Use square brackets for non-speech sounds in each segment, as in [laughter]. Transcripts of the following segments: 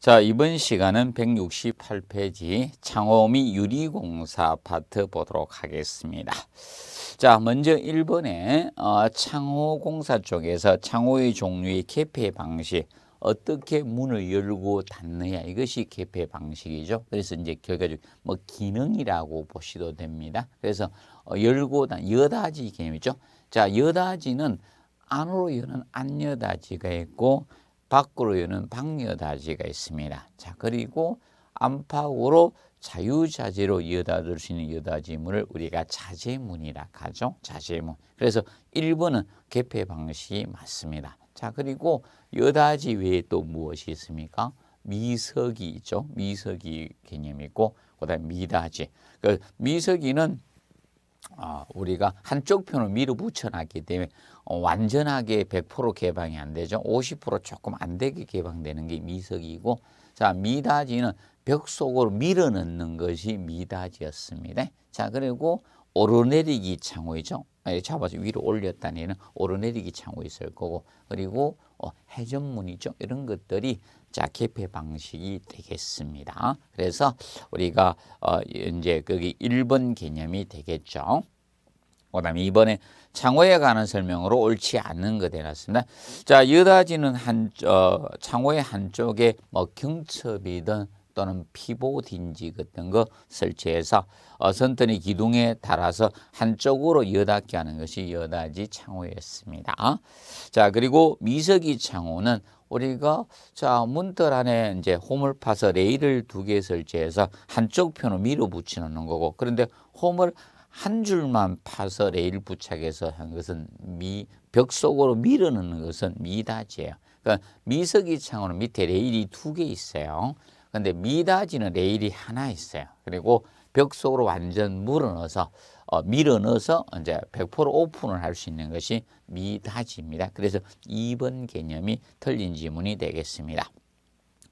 자, 이번 시간은 168페이지 창호미 유리공사 파트 보도록 하겠습니다. 자, 먼저 1번에 어, 창호공사 쪽에서 창호의 종류의 개폐 방식, 어떻게 문을 열고 닫느냐 이것이 개폐 방식이죠. 그래서 이제 결과적뭐 기능이라고 보시도 됩니다. 그래서 어, 열고 닫 여닫이 개념이죠. 자, 여닫이는 안으로 여는 안여닫이가 있고 밖으로 여는 방여다지가 있습니다. 자 그리고 안팎으로 자유자재로 이다줄수 있는 이다지문을 우리가 자재문이라 하죠. 자재문. 그래서 1번은 개폐 방식이 맞습니다. 자 그리고 여다지 외에 또 무엇이 있습니까? 미석이 있죠. 미석이 개념이고 그다음 미다지. 그 미석이는 어, 우리가 한쪽 편을 밀어붙여 놨기 때문에 어, 완전하게 100% 개방이 안 되죠. 50% 조금 안 되게 개방되는 게 미석이고 자 미다지는 벽 속으로 밀어넣는 것이 미다지였습니다. 자 그리고 오르내리기 창호이죠. 아, 잡아서 위로 올렸다니는 오르내리기 창호 있을 거고 그리고 어, 해전문이죠. 이런 것들이 자, 개폐 방식이 되겠습니다. 그래서 우리가 어, 이제 거기 1번 개념이 되겠죠. 그 다음에 이번에 창호에 관한 설명으로 옳지 않은 거 되놨습니다. 자, 여다지는 한, 어, 창호의 한쪽에 뭐 경첩이든 또는 피보딘지 같은 거 설치해서 어, 선턴이 기둥에 달아서 한쪽으로 여닫게 하는 것이 여닫이 창호였습니다. 자, 그리고 미석이 창호는 우리가 자 문틀 안에 이제 홈을 파서 레일을 두 개 설치해서 한쪽 편으로 밀어 붙이는 거고 그런데 홈을 한 줄만 파서 레일 부착해서 한 것은 미 벽 속으로 밀어넣는 것은 미다지예요. 그러니까 미석이 창호는 밑에 레일이 두 개 있어요. 근데 미다지는 레일이 하나 있어요. 그리고 벽 속으로 완전 물어넣어서 어, 밀어 넣어서 이제 100% 오픈을 할 수 있는 것이 미닫이입니다. 그래서 2번 개념이 틀린 지문이 되겠습니다.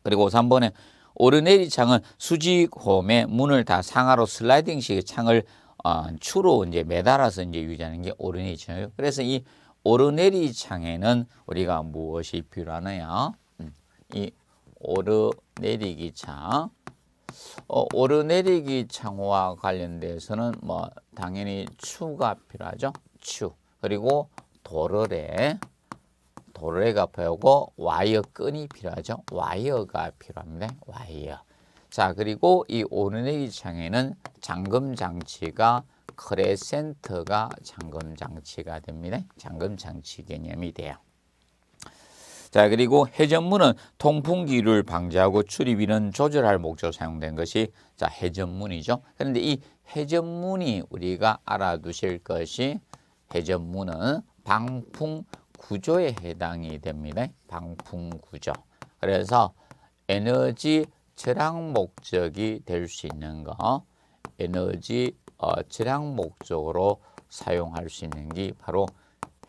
그리고 3번에 그 오르내리 창은 수직 홈에 문을 다 상하로 슬라이딩식의 창을 어, 추로 이제 매달아서 이제 유지하는 게 오르내리 창이에요. 그래서 이 오르내리 창에는 우리가 무엇이 필요하느냐? 음, 이 오르내리기 창 어, 오르내리기 창호와 관련돼서는 뭐 당연히 추가 필요하죠. 추. 그리고 도르래. 도르래가 필요하고 와이어 끈이 필요하죠. 와이어가 필요합니다. 와이어. 자, 그리고 이 오르내리기 창에는 잠금 장치가 크레센터가 잠금 장치가 됩니다. 잠금 장치 개념이 돼요. 자 그리고 해전문은 통풍기를 방지하고 출입인는 조절할 목적으로 사용된 것이 자 해전문이죠. 그런데 이 해전문이 우리가 알아두실 것이 해전문은 방풍 구조에 해당이 됩니다. 방풍 구조. 그래서 에너지 절약 목적이 될 수 있는 거, 에너지 어, 절약 목적으로 사용할 수 있는 게 바로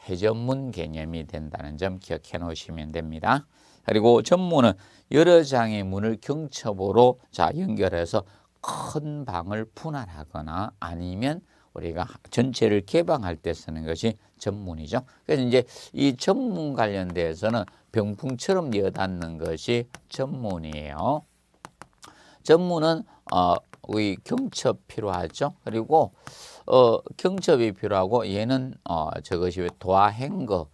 회전문 개념이 된다는 점 기억해 놓으시면 됩니다. 그리고 전문은 여러 장의 문을 경첩으로 자 연결해서 큰 방을 분할하거나 아니면 우리가 전체를 개방할 때 쓰는 것이 전문이죠. 그래서 이제 이 전문 관련돼서는 병풍처럼 이어는 것이 전문이에요. 전문은 어, 의 경첩 필요하죠. 그리고 어, 경첩이 필요하고 얘는 어, 저것이 도화행거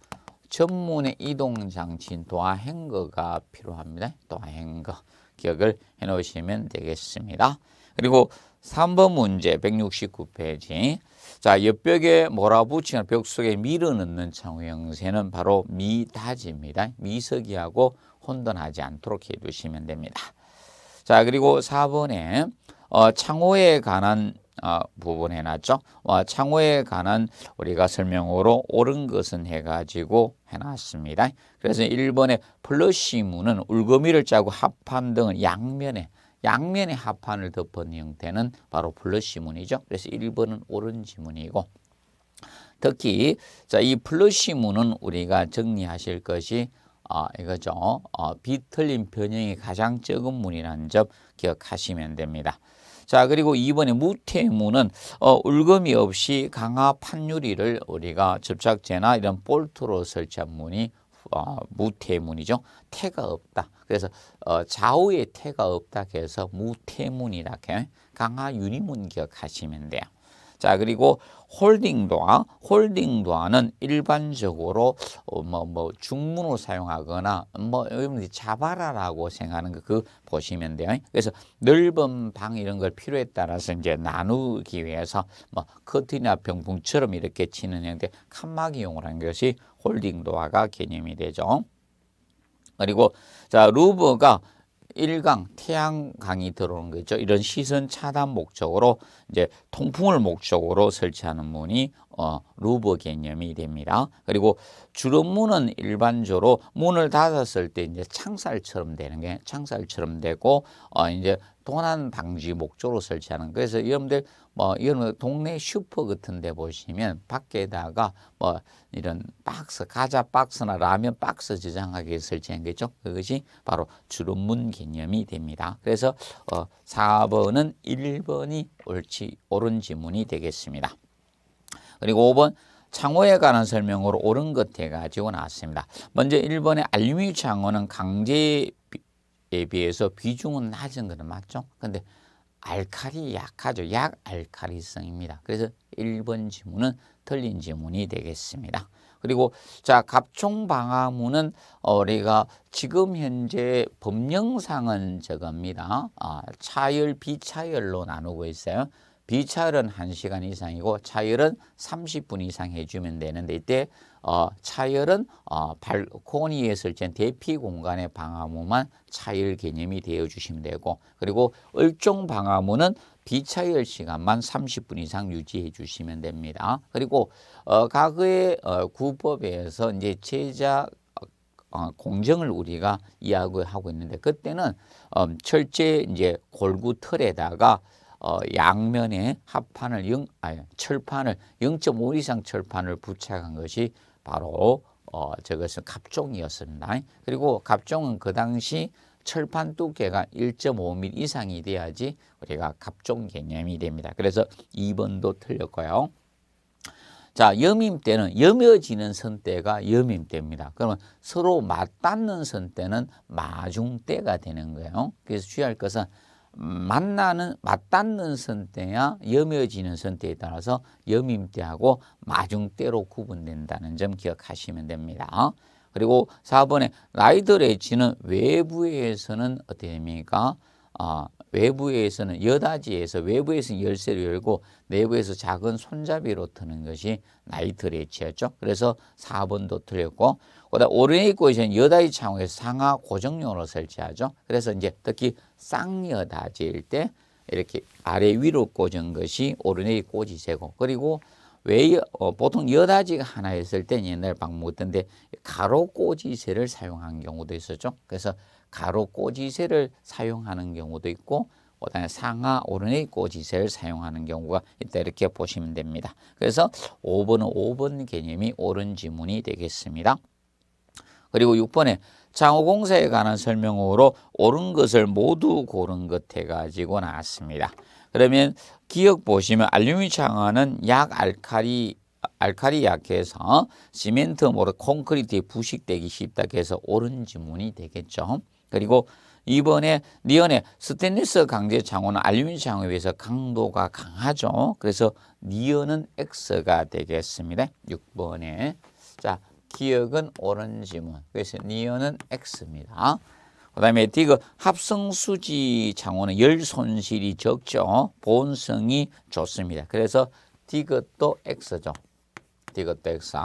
전문의 이동 장치인 도화행거가 필요합니다. 도화행거 기억을 해 놓으시면 되겠습니다. 그리고 3번 문제 169페이지 자 옆벽에 몰아붙이거벽 속에 밀어 넣는 창호 형세는 바로 미다지입니다. 미석이하고 혼돈하지 않도록 해두시면 됩니다. 자 그리고 4번에 어, 창호에 관한 아, 부분해 놨죠. 와, 창호에 관한 우리가 설명으로 옳은 것은 해가지고 해놨습니다. 그래서 1번에 플러시무는 울거미를 짜고 합판 등은 양면에 양면에 합판을 덮은 형태는 바로 플러시문이죠. 그래서 1번은 옳은 지문이고 특히 자, 이 플러시문은 우리가 정리하실 것이 어, 이거죠. 어, 비틀린 변형이 가장 적은 문이라는 점 기억하시면 됩니다. 자 그리고 이번에 무태무는 어, 울금이 없이 강화 판유리를 우리가 접착제나 이런 볼트로 설치한 문이 어, 무태문이죠. 태가 없다. 그래서 어, 좌우에 태가 없다 그래서 무태문이라 해 강화 유리문 기억하시면 돼요. 자, 그리고 홀딩 도아 홀딩 도아는 일반적으로 뭐뭐 어, 뭐, 뭐 중문을 사용하거나 뭐 여러분들이 자바라라고 생각하는 거그 보시면 돼요. 그래서 넓은 방 이런 걸 필요에 따라서 이제 나누기 위해서 뭐 커튼이나 병풍처럼 이렇게 치는 형태 칸막이용을 한 것이 홀딩 도아가 개념이 되죠. 그리고 자 루브가 일강 태양광이 들어오는 거죠. 이런 시선 차단 목적으로 이제 통풍을 목적으로 설치하는 문이 어, 루브 개념이 됩니다. 그리고 주름문은 일반적으로 문을 닫았을 때 이제 창살처럼 되는 게 창살처럼 되고 어, 이제 도난 방지 목적으로 설치하는 그래서 여러분들 뭐 이런 동네 슈퍼 같은 데 보시면 밖에다가 뭐 이런 박스 가자 박스나 라면 박스 저장하기 위해 설치한 거죠. 그것이 바로 주름문 개념이 됩니다. 그래서 어, 4번은 1번이 옳지 옳은 지문이 되겠습니다. 그리고 5번 창호에 관한 설명으로 옳은 것 해가지고 나왔습니다. 먼저 1번에 알루미늄 창호는 강제에 비해서 비중은 낮은 것은 맞죠? 근데 알칼리 약하죠. 약알칼리성입니다. 그래서 1번 지문은 틀린 지문이 되겠습니다. 그리고 자 갑총 방화문은 우리가 지금 현재 법령상은 저겁니다. 아, 차열 비차열로 나누고 있어요. 비차열은 한시간 이상이고 차열은 삼십 분 이상 해주면 되는데 이때 어, 차열은 어, 발코니에 설치한 대피 공간의 방화문만 차열 개념이 되어 주시면 되고 그리고 을종 방화문은 비차열 시간만 30분 이상 유지해 주시면 됩니다. 그리고 어, 과거의 어, 구법에서 이제 제작 어, 공정을 우리가 이야기하고 있는데 그때는 어, 철제 이제 골구 틀에다가 어, 양면에 합판을 0, 아니, 철판을 0.5 이상 철판을 부착한 것이 바로 어, 저것은 갑종이었습니다. 그리고 갑종은 그 당시 철판 두께가 1.5mm 이상이 돼야지 우리가 갑종 개념이 됩니다. 그래서 2번도 틀렸고요. 자, 염밈 때는 여며지는 선대가 염밈 때입니다. 그러면 서로 맞닿는 선대는 마중 때가 되는 거예요. 그래서 주의할 것은 만나는 맞닿는 선대야 여며지는 선대에 따라서 염밈 때하고 마중 때로 구분된다는 점 기억하시면 됩니다. 그리고 4번에 라이더 레지는 외부에서는 어떻게 됩니까? 아, 외부에서는 여닫이에서 외부에서 열쇠를 열고 내부에서 작은 손잡이로 트는 것이 나이트 레치였죠. 그래서 4번도 틀렸고 그다음 오르네이크 에서 여닫이 창호에서 상하 고정용으로 설치하죠. 그래서 이제 특히 쌍여닫이일 때 이렇게 아래 위로 꽂은 것이 오르네 꽂이세고 그리고 왜 어, 보통 여다지가 하나 있을 때 옛날 방목했던데 가로 꼬지새를 사용한 경우도 있었죠. 그래서 가로 꼬지새를 사용하는 경우도 있고 그다음에 상하 오른의 꼬지새를 사용하는 경우가 있다 이렇게 보시면 됩니다. 그래서 5번은 5번 개념이 옳은 지문이 되겠습니다. 그리고 6번에 장호공사에 관한 설명으로 옳은 것을 모두 고른 것 해가지고 나왔습니다. 그러면 기억 보시면 알루미늄 창화는 약 알칼리 알칼리 약해서 시멘트 모로 콘크리트에 부식되기 쉽다 그래서 옳은 지문이 되겠죠. 그리고 이번에 니온의 스테인리스 강제 창호는 알루미늄 창호에 비해서 강도가 강하죠. 그래서 니온은 X가 되겠습니다. 6번에. 자, 기억은 옳은 지문. 그래서 니온은 X입니다. 그다음에 디그 합성수지 창호는열 손실이 적죠. 보온성이 좋습니다. 그래서 디귿도 X죠. 디귿도 X.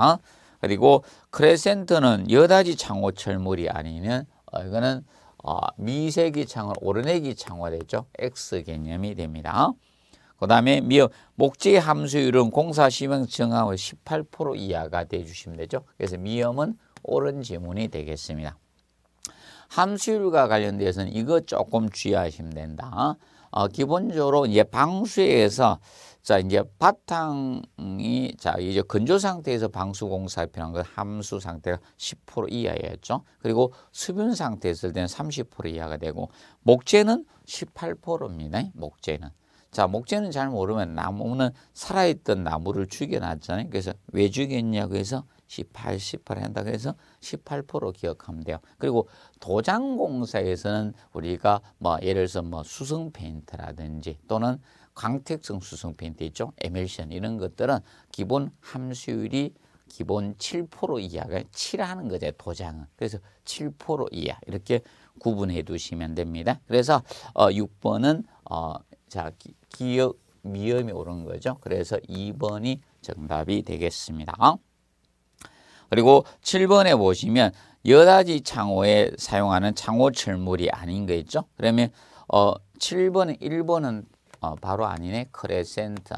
그리고 크레센트는 여다지 창호철물이 아니면 어, 이거는 어, 미세기 창호, 오르내기 창호가 되죠. X 개념이 됩니다. 그 다음에 미역 목재 함수율은 공사시명 정하고 18% 이하가 돼주시면 되죠. 그래서 미염은 오른 지문이 되겠습니다. 함수율과 관련돼서는 이거 조금 주의하시면 된다. 어, 기본적으로 이제 방수에서 자 이제 바탕이 자 이제 건조 상태에서 방수 공사에 필요한 건 함수 상태가 10% 이하였죠. 그리고 수분 상태 있을 때는 30% 이하가 되고 목재는 18%입니다. 목재는 자 목재는 잘 모르면 나무는 살아있던 나무를 죽여놨잖아요. 그래서 왜 죽였냐 그래서 18, 18 한다. 그래서 18% 기억하면 돼요. 그리고 도장공사에서는 우리가 뭐 예를 들어서 뭐 수성 페인트라든지 또는 광택성 수성 페인트 있죠. 에밀션 이런 것들은 기본 함수율이 기본 7% 이하가 7 하는 거죠. 도장은. 그래서 7% 이하 이렇게 구분해 두시면 됩니다. 그래서 어 6번은 어자 기억 미음이 오른 거죠. 그래서 2번이 정답이 되겠습니다. 어? 그리고 7번에 보시면 여닫이 창호에 사용하는 창호 철물이 아닌 거 있죠. 그러면 어 7번, 1번은 어, 바로 아니네. 크레센터.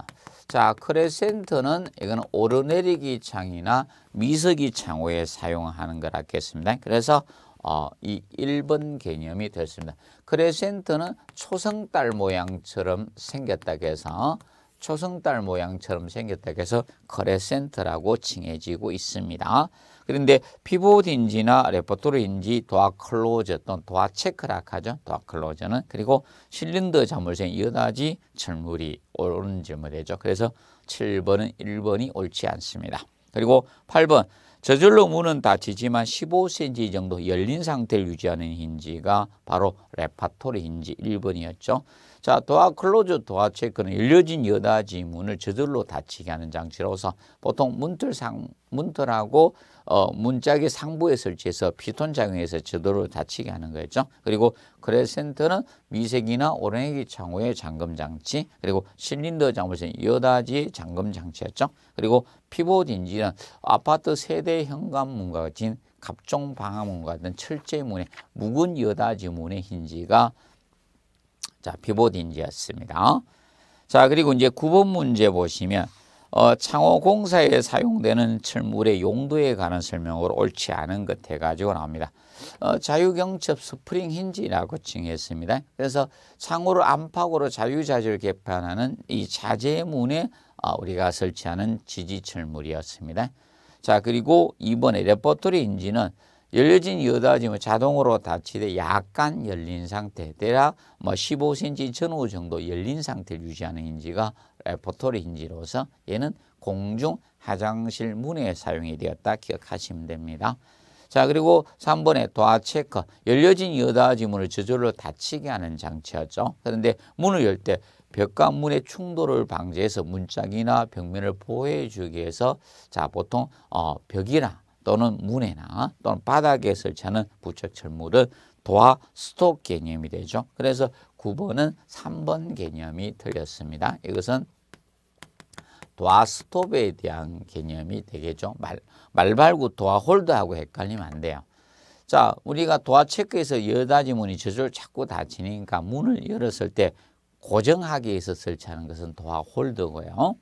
자, 크레센터는 이건 오르내리기 창이나 미석이 창호에 사용하는 거라겠습니다. 그래서 어, 이 1번 개념이 됐습니다. 크레센터는 초성달 모양처럼 생겼다고 해서 초승달 모양처럼 생겼다 그래서 거래센터라고 칭해지고 있습니다. 그런데 피보딘지나 레퍼토리인지 도화클로즈 또는 도화체크라 하죠. 도화클로즈는 그리고 실린더 자물쇠 여닫이 철물이 옳은 질문이죠. 그래서 7번은 1번이 옳지 않습니다. 그리고 8번 저절로 문은 닫히지만 15cm 정도 열린 상태를 유지하는 힌지가 바로 레파토리 힌지 1번이었죠. 자, 도화 클로즈 도화 체크는 열려진 여닫이 문을 저절로 닫히게 하는 장치로서 보통 문틀상 문틀하고 어, 문짝이 상부에 설치해서 피톤 작용해서 제도로 닫히게 하는 거였죠. 그리고 크레센트는 미세기나 오랭기 창호의 잠금 장치, 그리고 실린더 잠금장치 여다지 잠금 장치였죠. 그리고 피봇 인지는 아파트 세대 현관문과 같은 갑종 방화문과 같은 철제 문의 묵은 여다지 문의 힌지가 자 피봇 인지였습니다. 자 그리고 이제 9번 문제 보시면 어, 창호공사에 사용되는 철물의 용도에 관한 설명으로 옳지 않은 것 해가지고 나옵니다. 어, 자유경첩 스프링 힌지라고 칭했습니다. 그래서 창호를 안팎으로 자유자재를 개판하는 이 자재문에 어, 우리가 설치하는 지지철물이었습니다. 자 그리고 이번에 레포토리 인지는 열려진 여닫음은 자동으로 닫히되 약간 열린 상태, 대략 뭐 15cm 전후 정도 열린 상태를 유지하는 힌지가 레포토리 힌지로서 얘는 공중 화장실 문에 사용이 되었다 기억하시면 됩니다. 자 그리고 3번에 도화 체크 열려진 여닫이문을 저절로 닫히게 하는 장치였죠. 그런데 문을 열 때 벽과 문의 충돌을 방지해서 문짝이나 벽면을 보호해 주기 위해서 자 보통 어, 벽이나 또는 문에나 또는 바닥에 설치하는 부착 철물은 도화 스톡 개념이 되죠. 그래서 9번은 3번 개념이 틀렸습니다. 이것은 도화 스톱에 대한 개념이 되겠죠. 말, 말발구 도화 홀드하고 헷갈리면 안 돼요. 자, 우리가 도화 체크에서 여닫이문이 저절 자꾸 닫히니까 문을 열었을 때 고정하기 위해서 설치하는 것은 도화 홀드고요.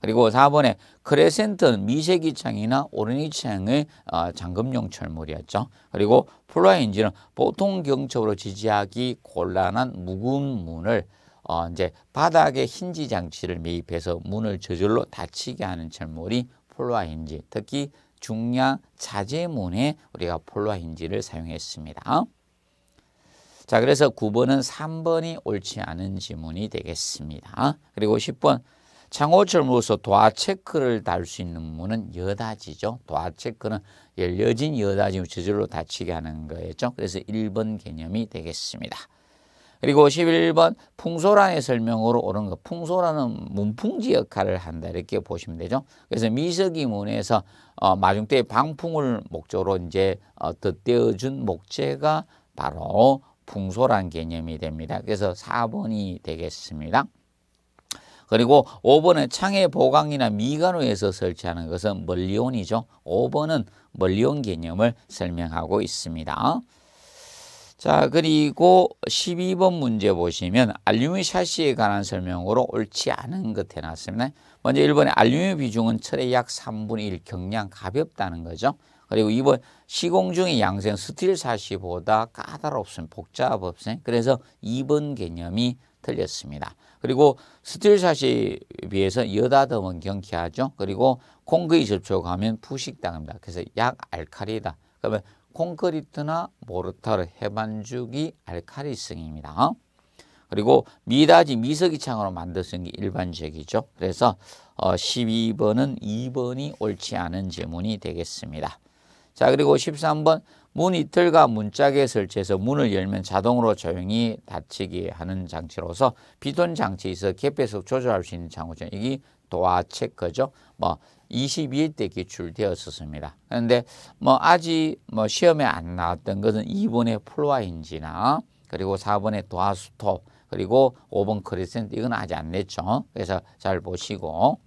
그리고 4번에 크레센트는 미세기창이나 오르니창의 어, 잠금용 철물이었죠. 그리고 플라인지는 보통 경첩으로 지지하기 곤란한 무거운 문을 어, 이제 바닥에 힌지 장치를 매입해서 문을 저절로 닫히게 하는 철물이 폴라인지 특히 중량 자재문에 우리가 폴라인지를 사용했습니다. 자 그래서 9번은 3번이 옳지 않은 지문이 되겠습니다. 그리고 10번 창호철무서 도화체크를 달 수 있는 문은 여닫이죠. 도화체크는 열려진 여닫이 저절로 닫히게 하는 거였죠. 그래서 1번 개념이 되겠습니다. 그리고 11번 풍소란의 설명으로 오른 거 풍소란은 문풍지 역할을 한다 이렇게 보시면 되죠. 그래서 미석이 문에서 어, 마중대의 방풍을 목적으로 이제 어, 덧대어준 목재가 바로 풍소란 개념이 됩니다. 그래서 4번이 되겠습니다. 그리고 5번에창의 보강이나 미관우에서 설치하는 것은 멀리온이죠. 5번은 멀리온 개념을 설명하고 있습니다. 자 그리고 12번 문제 보시면 알루미늄 샤시에 관한 설명으로 옳지 않은 것 해놨습니다. 먼저 1번에 알루미늄 비중은 철의 약 3분의 1 경량 가볍다는 거죠. 그리고 2번 시공 중의 양생 스틸 샤시보다 까다롭습니다. 복잡없습니다. 그래서 2번 개념이 틀렸습니다. 그리고 스틸샷에 비해서 여다듬은 경쾌하죠. 그리고 콩크리 접촉하면 부식당합니다. 그래서 약 알칼리다. 그러면 콘크리트나 모르타르, 해반죽이 알칼리성입니다. 그리고 미다지 미석이창으로 만들어게 일반적이죠. 그래서 12번은 어, 2번이 옳지 않은 질문이 되겠습니다. 자 그리고 13번 문 이틀과 문짝에 설치해서 문을 열면 자동으로 조용히 닫히게 하는 장치로서 비톤 장치에서 개폐속 조절할 수 있는 장치죠 이게 도화 체크죠. 뭐 22대 기출되었었습니다. 그런데 뭐 아직 뭐 시험에 안 나왔던 것은 2번의 플로아인지나 그리고 4번의 도화 스톱 그리고 5번 크리센트 이건 아직 안 냈죠. 그래서 잘 보시고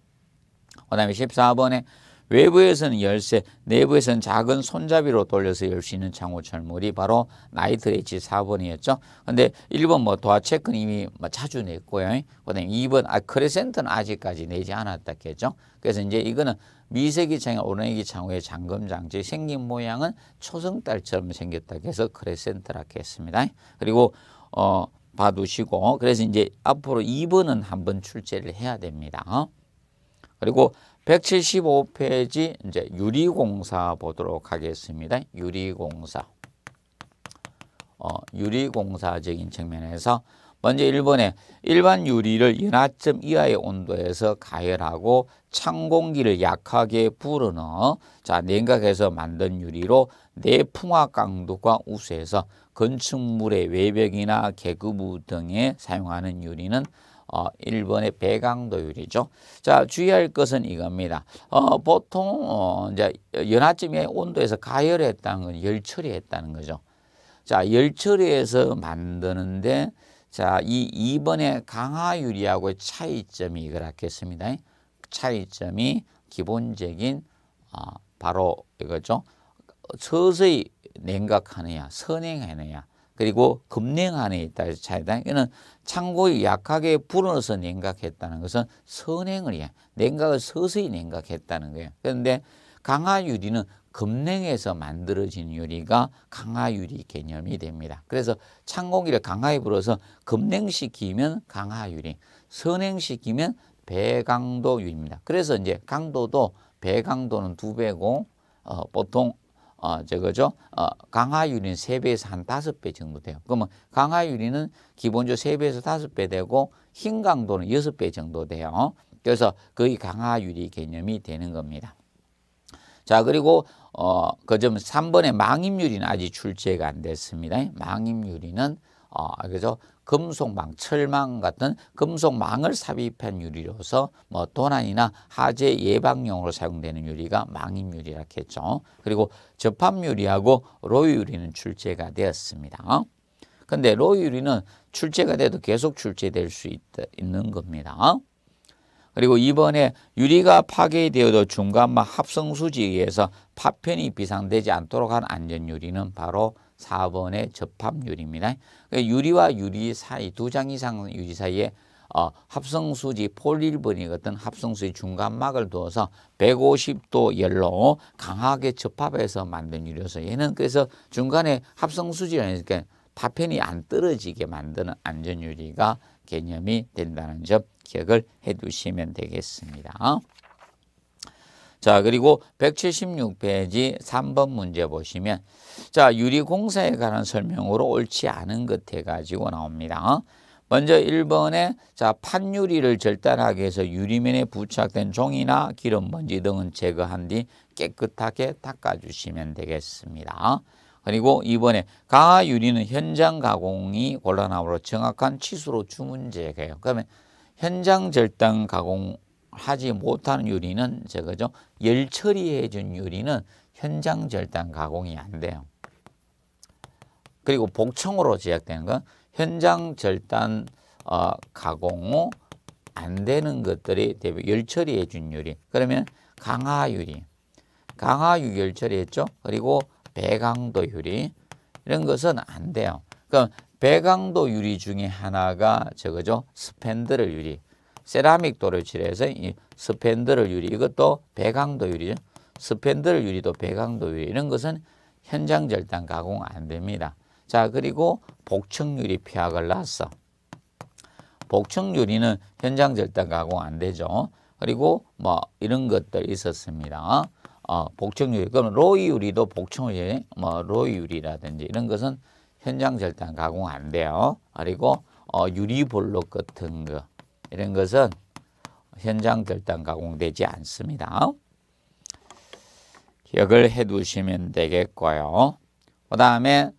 그다음에 14번에 외부에서는 열쇠, 내부에서는 작은 손잡이로 돌려서 열 수 있는 창호 철물이 바로 나이트레이치 4번이었죠. 근데 1번 뭐 도화체크는 이미 자주 뭐 냈고요. 그다음에 2번 아 크레센트는 아직까지 내지 않았다겠죠. 그래서 이제 이거는 미세기 창의 오래기 창호의 잠금 장치 생긴 모양은 초승달처럼 생겼다 해서 크레센트라 했습니다. 그리고 어 봐두시고 그래서 이제 앞으로 2번은 한번 출제를 해야 됩니다. 그리고 175페이지 이제 유리공사 보도록 하겠습니다. 유리공사. 어, 유리공사적인 측면에서 먼저 1번에 일반 유리를 연하점 이하의 온도에서 가열하고 찬 공기를 약하게 불어넣어 자 냉각해서 만든 유리로 내풍화 강도가 우수해서 건축물의 외벽이나 개구부 등에 사용하는 유리는 어, 1번의 배강도율이죠. 자, 주의할 것은 이겁니다. 어, 보통 어, 이제 연하점의 온도에서 가열했다는 건 열처리했다는 거죠. 자, 열처리해서 만드는데 자, 이 2번의 강화유리하고 차이점이 그렇겠습니다. 차이점이 기본적인 어, 바로 이거죠. 서서히 냉각하느냐, 선행하느냐. 그리고 금냉 안에 있다 해 차이다. 이는 거 창고에 약하게 불어서 냉각했다는 것은 선행을 해. 냉각을 서서히 냉각했다는 거예요. 그런데 강화 유리는 금냉에서 만들어진 유리가 강화 유리 개념이 됩니다. 그래서 창공기를 강화에 불어서 금냉시키면 강화 유리, 선행시키면 배강도 유리입니다. 그래서 이제 강도도 배강도는 두 배고 어, 보통 어, 저거죠. 어, 강화유리는 3배에서한5배 정도 돼요. 그러면 강화유리는 기본적으로 세배에서 다배 되고 흰 강도는 여배 정도 돼요. 그래서 거의 강화유리 개념이 되는 겁니다. 자, 그리고 어, 그점 삼번의 망임유리는 아직 출제가 안 됐습니다. 망임유리는 어, 그죠? 금속망, 철망 같은 금속망을 삽입한 유리로서 뭐 도난이나 하재 예방용으로 사용되는 유리가 망인유리라 했죠. 그리고 접합유리하고 로유리는 출제가 되었습니다. 그런데 로유리는 출제가 돼도 계속 출제될 수 있, 있는 겁니다. 그리고 이번에 유리가 파괴되어도 중간막 합성수지에 의해서 파편이 비상되지 않도록 한 안전유리는 바로 4번의 접합유리입니다. 그 그러니까 유리와 유리 사이 두 장 이상 유리 사이에 어, 합성수지 폴일번이 리 어떤 합성수지 중간막을 두어서 150도 열로 강하게 접합해서 만든 유리여서 얘는 그래서 중간에 합성수지라니까 그러니까 파편이 안 떨어지게 만드는 안전유리가 개념이 된다는 점 기억을 해 두시면 되겠습니다. 자, 그리고 176페이지 3번 문제 보시면 자, 유리공사에 관한 설명으로 옳지 않은 것 해가지고 나옵니다. 먼저 1번에 자, 판유리를 절단하기 위해서 유리면에 부착된 종이나 기름 먼지 등은 제거한 뒤 깨끗하게 닦아주시면 되겠습니다. 그리고 이번에 강화 유리는 현장 가공이 곤란함으로 정확한 치수로 주문 제거예요. 그러면 현장 절단 가공 하지 못하는 유리는 저거죠. 열 처리해 준 유리는 현장 절단 가공이 안 돼요. 그리고 복청으로 제작되는 건 현장 절단 어, 가공 후 안 되는 것들이 대부분 열 처리해 준 유리. 그러면 강화 유리. 강화 유열 처리했죠. 그리고 배강도 유리. 이런 것은 안 돼요. 그럼 배강도 유리 중에 하나가 저거죠. 스펜드를 유리. 세라믹 도을 칠해서 이 스펜드를 유리 이것도 배강도 유리죠. 스펜드를 유리도 배강도 유리 이런 것은 현장 절단 가공 안 됩니다. 자 그리고 복층 유리 피학을 났어. 복층 유리는 현장 절단 가공 안 되죠. 그리고 뭐 이런 것들 있었습니다. 어, 복층 유리 그럼 로이 유리도 복층 유리 뭐 로이 유리라든지 이런 것은 현장 절단 가공 안 돼요. 그리고 어, 유리 볼록 같은 거 이런 것은 현장 결단 가공되지 않습니다. 기억을 해 두시면 되겠고요. 그 다음에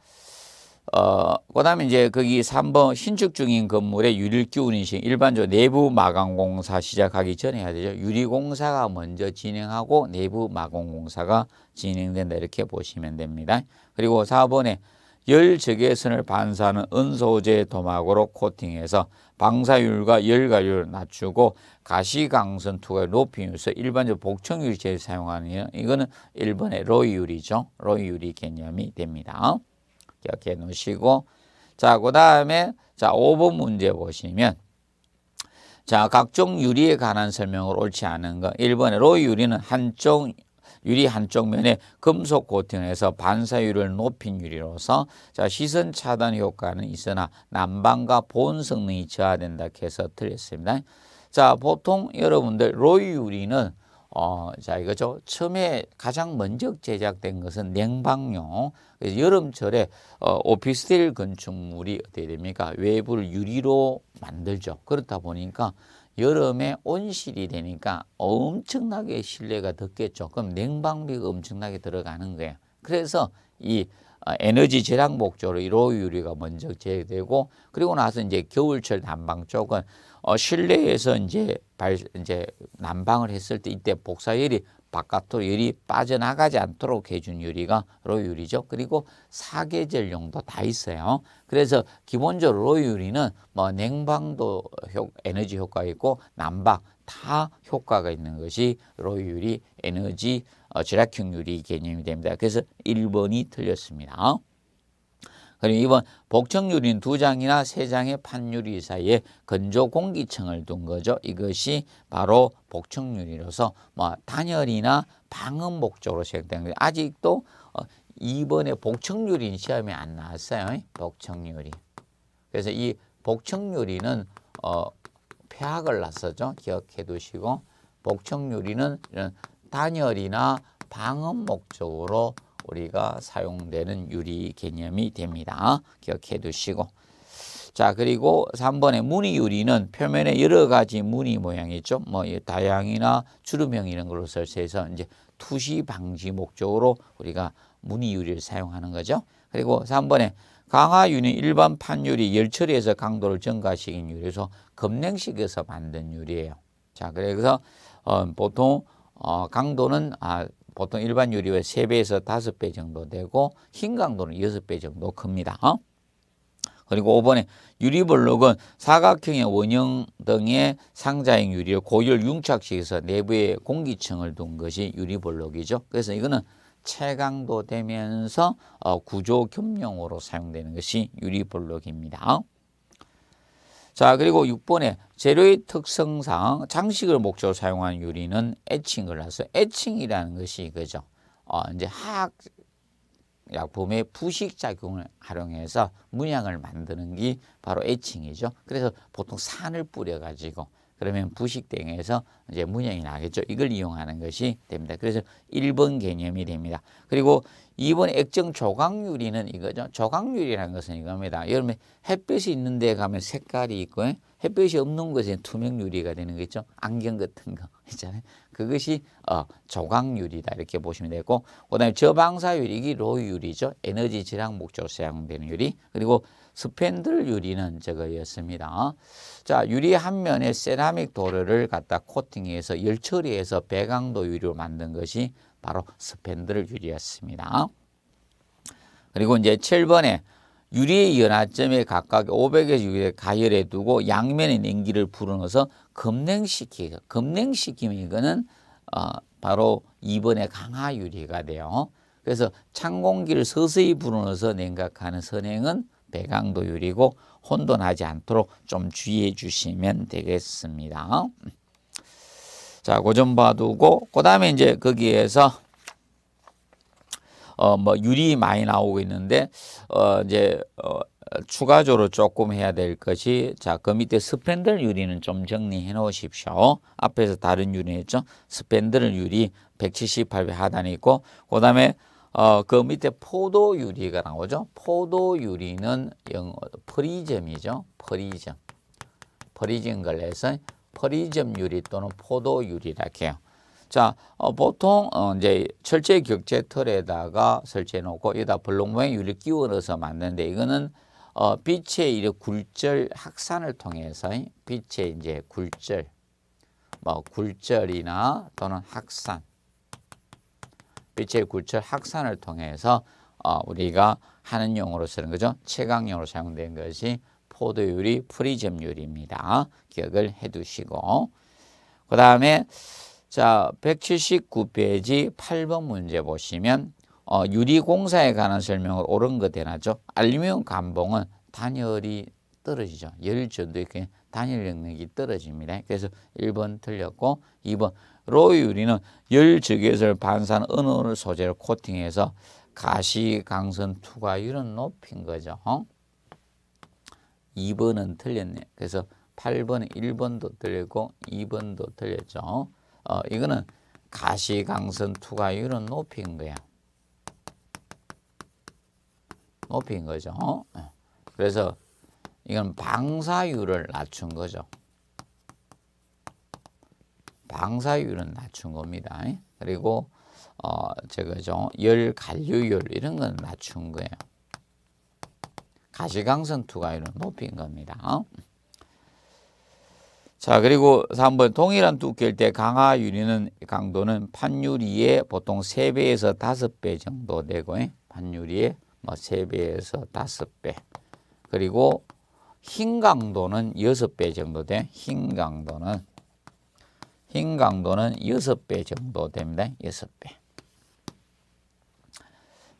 어, 그 다음에 이제 거기 3번 신축 중인 건물의 유릴기운 인식 일반적으로 내부 마감공사 시작하기 전에 해야 되죠. 유리공사가 먼저 진행하고 내부 마감공사가 진행된다 이렇게 보시면 됩니다. 그리고 4번에 열 적외선을 반사하는 은소제 도막으로 코팅해서 방사율과 열가율을 낮추고 가시광선 투과를 높이면서 일반적 복청율리제일 사용하는 이거는 일본의 로이유리죠. 로이유리 개념이 됩니다. 기억해 놓으시고 자, 그 다음에 자, 5번 문제 보시면 자, 각종 유리에 관한 설명을 옳지 않은 거. 1번의 로이 유리는 한쪽 유리 한쪽 면에 금속 코팅을 해서 반사율을 높인 유리로서 자 시선 차단 효과는 있으나 난방과 보온 성능이 저하된다 해서 틀렸습니다. 자 보통 여러분들 로이 유리는 어, 자, 이거죠. 처음에 가장 먼저 제작된 것은 냉방용. 그래서 여름철에 어, 오피스텔 건축물이 어떻게 됩니까? 외부를 유리로 만들죠. 그렇다 보니까 여름에 온실이 되니까 엄청나게 실내가 덥겠죠. 그럼 냉방비가 엄청나게 들어가는 거예요. 그래서 이 어, 에너지 절약 목적으로 이로 유리가 먼저 제외되고 그리고 나서 이제 겨울철 난방 쪽은 어 실내에서 이제 발 이제 난방을 했을 때 이때 복사열이 바깥으로 유리 빠져나가지 않도록 해준 유리가 로유리죠. 그리고 사계절용도 다 있어요. 그래서 기본적으로 로유리는 뭐 냉방도 효, 에너지 효과 가 있고 난방 다 효과가 있는 것이 로유리 에너지 어, 절약형 유리 개념이 됩니다. 그래서 1번이 틀렸습니다. 그리고 이번 복청률인 두 장이나 세 장의 판유리 사이에 건조 공기층을 둔 거죠. 이것이 바로 복청률이로서뭐 단열이나 방음 목적으로 시작된 거예요. 아직도 어, 이번에 복청률인 시험이 안 나왔어요. 복청률이. 그래서 이 복청률이는 어, 폐학을 났었죠. 기억해 두시고 복청률이는 이런 단열이나 방음 목적으로 우리가 사용되는 유리 개념이 됩니다. 기억해 두시고 자 그리고 3번에 무늬 유리는 표면에 여러 가지 무늬 모양이 있죠. 뭐 다양이나 주름형 이런 걸로 설치해서 이제 투시 방지 목적으로 우리가 무늬 유리를 사용하는 거죠. 그리고 3번에 강화유리는 일반 판유리 열처리에서 강도를 증가시킨 유리에서 검냉식에서 만든 유리예요. 자 그래서 어, 보통 어, 강도는 아, 보통 일반 유리의 3배에서 5배 정도 되고 흰 강도는 6배 정도 큽니다. 어? 그리고 5번에 유리블록은 사각형의 원형 등의 상자형 유리를 고열 융착식에서 내부에 네 공기층을 둔 것이 유리블록이죠. 그래서 이거는 체강도 되면서 어, 구조 겸용으로 사용되는 것이 유리블록입니다. 자 그리고 6번에 재료의 특성상 장식을 목적으로 사용한 유리는 애칭을 해서 애칭이라는 것이 그죠. 어, 이제 화학 약품의 부식 작용을 활용해서 문양을 만드는 게 바로 애칭이죠. 그래서 보통 산을 뿌려 가지고 그러면 부식대에서 이제 문양이 나겠죠. 이걸 이용하는 것이 됩니다. 그래서 1번 개념이 됩니다. 그리고 이번 액정 조각률이는 이거죠. 조각률이라는 것은 이겁니다. 여러분 햇볕이 있는 데 가면 색깔이 있고 예? 햇볕이 없는 곳에 투명유리가 되는 거죠. 안경 같은 거 [laughs] 있잖아요. 그것이 어, 조각유리다 이렇게 보시면 되고 그다음에 저방사유리 이게 로유리죠. 에너지 절약 목적으로 사용되는 유리 그리고 스펜들 유리는 저거였습니다. 자 유리 한 면에 세라믹 도료를 갖다 코팅해서 열처리해서 배강도 유리로 만든 것이 바로 스펜드를 유리했습니다. 그리고 이제 7번에 유리의 연화점에 각각 500에서 600 가열해 두고 양면에 냉기를 불어넣어서 급냉시키고 급냉시키면 이거는 어, 바로 2번의 강화 유리가 돼요. 그래서 찬 공기를 서서히 불어넣어서 냉각하는 선행은 배강도 유리고 혼돈하지 않도록 좀 주의해 주시면 되겠습니다. 자, 고좀 봐두고 그다음에 이제 거기에서 어뭐 유리 많이 나오고 있는데 어 이제 어 추가적으로 조금 해야 될 것이 자그 밑에 스펜들 유리는 좀 정리해 놓으십시오. 앞에서 다른 유리 했죠. 스펜들 유리 178배 하단에 있고 그 다음에 어, 그 밑에 포도 유리가 나오죠. 포도 유리는 영어 프리즘이죠. 프리즘. 프리즘 걸레에서 퍼리즘 유리 또는 포도 유리라 해요. 자, 어, 보통 어, 이제 철제 격제 털에다가 설치해 놓고 여기다 블록 모양 유리 끼워 넣어서 만드는데 이거는 어, 빛의 이 굴절 확산을 통해서 빛의 이제 굴절 뭐 굴절이나 또는 확산 빛의 굴절 확산을 통해서 어, 우리가 하는 용으로 쓰는 거죠. 채광용으로 사용된 것이 포도유리, 프리즘유리입니다. 기억을 해 두시고 그 다음에 자 179페이지 8번 문제 보시면 어, 유리공사에 관한 설명을 옳은 거 대나죠. 알루미늄 감봉은 단열이 떨어지죠. 열전도 이렇게 단열 능력이 떨어집니다. 그래서 1번 틀렸고 2번 로이 유리는 열 적외선을 반사는 은어를 소재로 코팅해서 가시 강선 투과율은 높인 거죠. 어? 2번은 틀렸네. 그래서 8번 1번도 틀리고 2번도 틀렸죠. 어, 이거는 가시강선 투과율은 높인 거야. 높인 거죠. 어? 예. 그래서 이건 방사율을 낮춘 거죠. 방사율은 낮춘 겁니다. 예? 그리고 어, 저거죠. 열 관류율 이런 건 낮춘 거예요. 가시광선 투과율은 높인 겁니다. 어? 자 그리고 3번 동일한 두께일 때강화 유리는 강도는 판유리의 보통 3배에서 5배 정도 되고 예? 판유리의 뭐 3배에서 5배 그리고 흰 강도는 6배 정도 돼. 흰 강도는 흰 강도는 6배 정도 됩니다. 6배.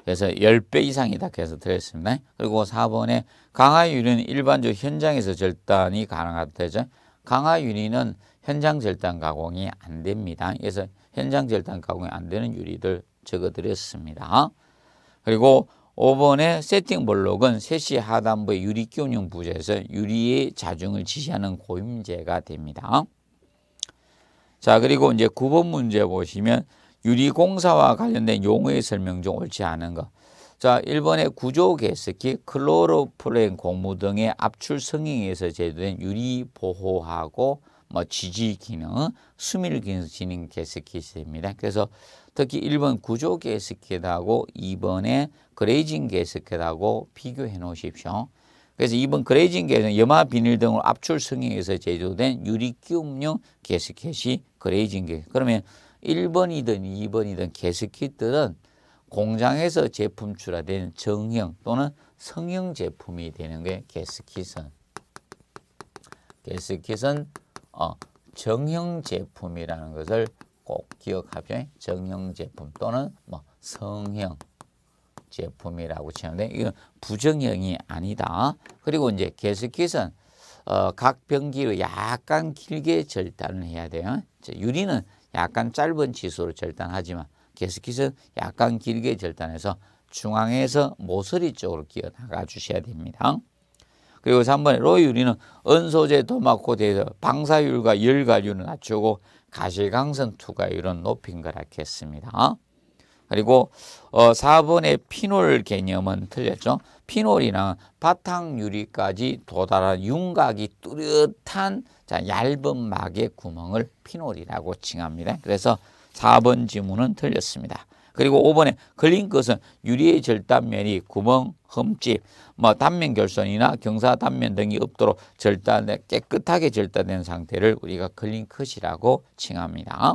그래서 10배 이상이다 계속 들었습니다. 그리고 4번에 강화유리는 일반적 현장에서 절단이 가능하다 되죠. 강화 유리는 현장 절단 가공이 안 됩니다. 그래서 현장 절단 가공이 안 되는 유리들 적어드렸습니다. 그리고 5번의 세팅 볼록은 세시 하단부의 유리 끼운용 부재에서 유리의 자중을 지시하는 고임재가 됩니다. 자 그리고 이제 9번 문제 보시면 유리 공사와 관련된 용어의 설명 중 옳지 않은 것. 자, 일본의 구조 개습기, 클로로프렌 공무 등의 압출 성행에서 제조된 유리 보호하고 뭐 지지 기능, 수밀 기능 개습기 시입니다. 그래서 특히 1번 구조 개습기하고 2번의 그레이징 개습기하고 비교해 놓으십시오. 그래서 2번 그레이징 개는 염화 비닐 등으로 압출 성행에서 제조된 유리 끼움용 개스켓이 그레이징 개. 그러면 1번이든 2번이든 개스킷들은 공장에서 제품 출하된 정형 또는 성형 제품이 되는 게 게스킷은 게스킷은 어, 정형 제품이라는 것을 꼭 기억하죠. 정형 제품 또는 뭐 성형 제품이라고 치는데 이건 부정형이 아니다. 그리고 이제 게스킷은 어, 각 변기로 약간 길게 절단을 해야 돼요. 유리는 약간 짧은 치수로 절단하지만 계속해서 약간 길게 절단해서 중앙에서 모서리 쪽으로 끼어 나가 주셔야 됩니다. 그리고 3번에 로유리는 은소재 도막고 대해서 방사율과 열가율을 낮추고 가시광선 투과율은 높인 거라 했습니다. 그리고 4번의 어, 피놀 개념은 틀렸죠. 피놀이나 바탕 유리까지 도달한 윤곽이 뚜렷한 얇은 막의 구멍을 피놀이라고 칭합니다. 그래서 4번 지문은 틀렸습니다. 그리고 5번에 걸린 것은 유리의 절단면이 구멍, 흠집, 뭐 단면 결손이나 경사 단면 등이 없도록 절단 깨끗하게 절단된 상태를 우리가 걸린 컷이라고 칭합니다.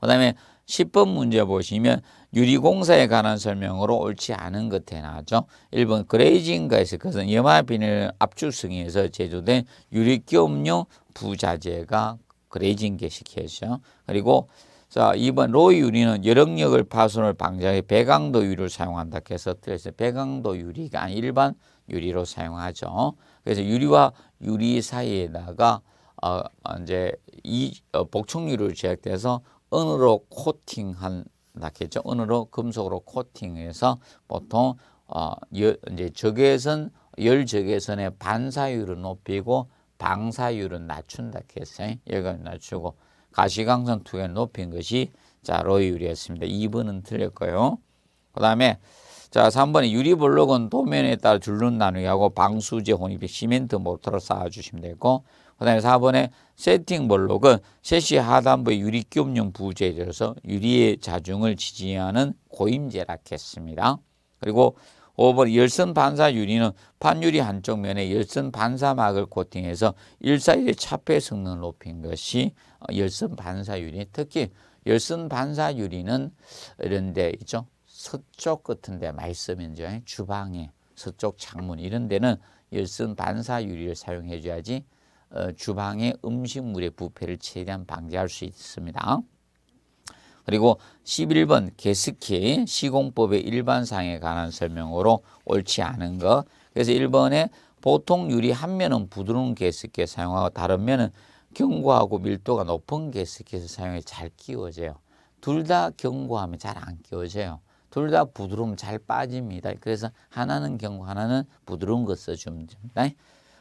그다음에 10번 문제 보시면 유리공사에 관한 설명으로 옳지 않은 것에 나죠. 1번 그레이징가에서 것은 염화비닐 압축성에서 제조된 유리기업용 부자재가 그레이징게 시이죠 그리고 자, 2번 로이 유리는 열역력을 파손을 방지하기 배강도 유리를 사용한다 해서 틀렸어 배강도 유리가 아닌 일반 유리로 사용하죠. 그래서 유리와 유리 사이에다가 어, 이제 이 어, 복충유를 제작돼서 은으로 코팅한 낙겠죠 은으로 금속으로 코팅해서 보통 어, 여, 이제 적외선 열 적외선의 반사율을 높이고 방사율은 낮춘다 했어요. 여기 낮추고 가시광선 투에 높인 것이 자 로이율이었습니다. 2번은 틀렸고요. 그 다음에 자 3번에 유리블록은 도면에 따라 줄눈 나누기 하고 방수제 혼입 시멘트 모터로 쌓아주시면 되고 그 다음에 4번에 세팅 블록은 셋시 하단부에 유리겸용 부재에 들어서 유리의 자중을 지지하는 고임재라 했습니다. 그리고 5번 열선 반사 유리는 판유리 한쪽 면에 열선 반사막을 코팅해서 일사일의 차폐 성능을 높인 것이 열선 반사 유리. 특히 열선 반사 유리는 이런 데 있죠. 서쪽 같은 데 말씀인지 주방에 서쪽 창문 이런 데는 열선 반사 유리를 사용해 줘야지 어, 주방의 음식물의 부패를 최대한 방지할 수 있습니다. 그리고 11번 개스키 시공법의 일반상에 관한 설명으로 옳지 않은 것. 그래서 1번에 보통 유리 한 면은 부드러운 개스키 사용하고 다른 면은 경고하고 밀도가 높은 개스키에서 사용해 잘 끼워져요. 둘 다경고하면잘 안 끼워져요. 둘 다부드러움잘 빠집니다. 그래서 하나는 경고 하나는 부드러운 것 써주면 됩니다.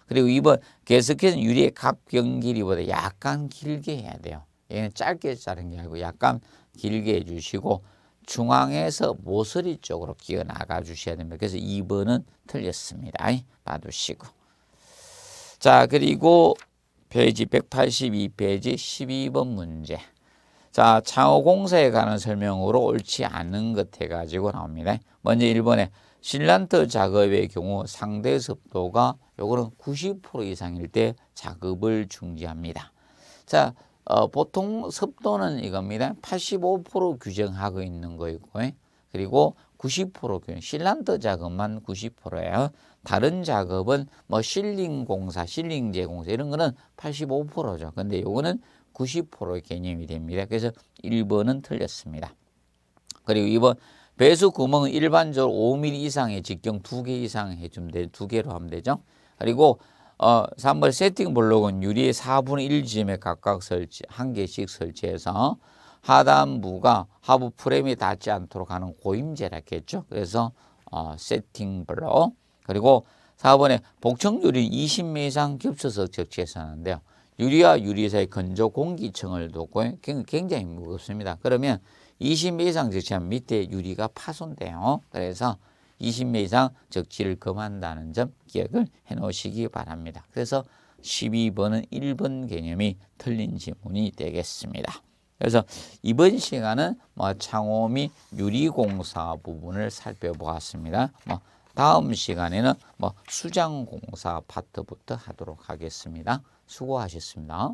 그리고 2번 개스키는 유리의 갑경 길이보다 약간 길게 해야 돼요. 얘는 짧게 자른 게 아니고 약간 길게 해주시고 중앙에서 모서리 쪽으로 끼어 나가 주셔야 됩니다. 그래서 2번은 틀렸습니다. 봐두시고. 자, 그리고 페이지 182페이지 12번 문제. 자, 창호공사에 관한 설명으로 옳지 않은 것 해가지고 나옵니다. 먼저 1번에 실란트 작업의 경우 상대 습도가 요거는 90% 이상일 때 작업을 중지합니다. 자, 어, 보통 습도는 이겁니다. 85% 규정하고 있는 거이고 그리고 90% 규정, 실란트 작업만 90%예요. 다른 작업은 뭐 실링 공사, 실링 제공사 이런 거는 85%죠. 근데 요거는 90%의 개념이 됩니다. 그래서 1번은 틀렸습니다. 그리고 2번 배수 구멍은 일반적으로 5mm 이상의 직경 2개 이상 해주면 돼, 2개로 하면 되죠. 그리고 어, 3번 세팅 블록은 유리의 4분의 1지점에 각각 설치, 한 개씩 설치해서 하단부가 하부 프레임이 닿지 않도록 하는 고임제라했겠죠 그래서 어, 세팅 블록. 그리고 4번에 복청유리 20미 이상 겹쳐서 적치했었는데요. 유리와 유리 사이 건조 공기층을 놓고 굉장히 무겁습니다. 그러면 20미 이상 적치하면 밑에 유리가 파손돼요. 그래서 20매 이상 적지를 금한다는 점 기억을 해놓으시기 바랍니다. 그래서 12번은 1번 개념이 틀린 지문이 되겠습니다. 그래서 이번 시간은 뭐 창호 및 유리공사 부분을 살펴보았습니다. 뭐 다음 시간에는 뭐 수장공사 파트부터 하도록 하겠습니다. 수고하셨습니다.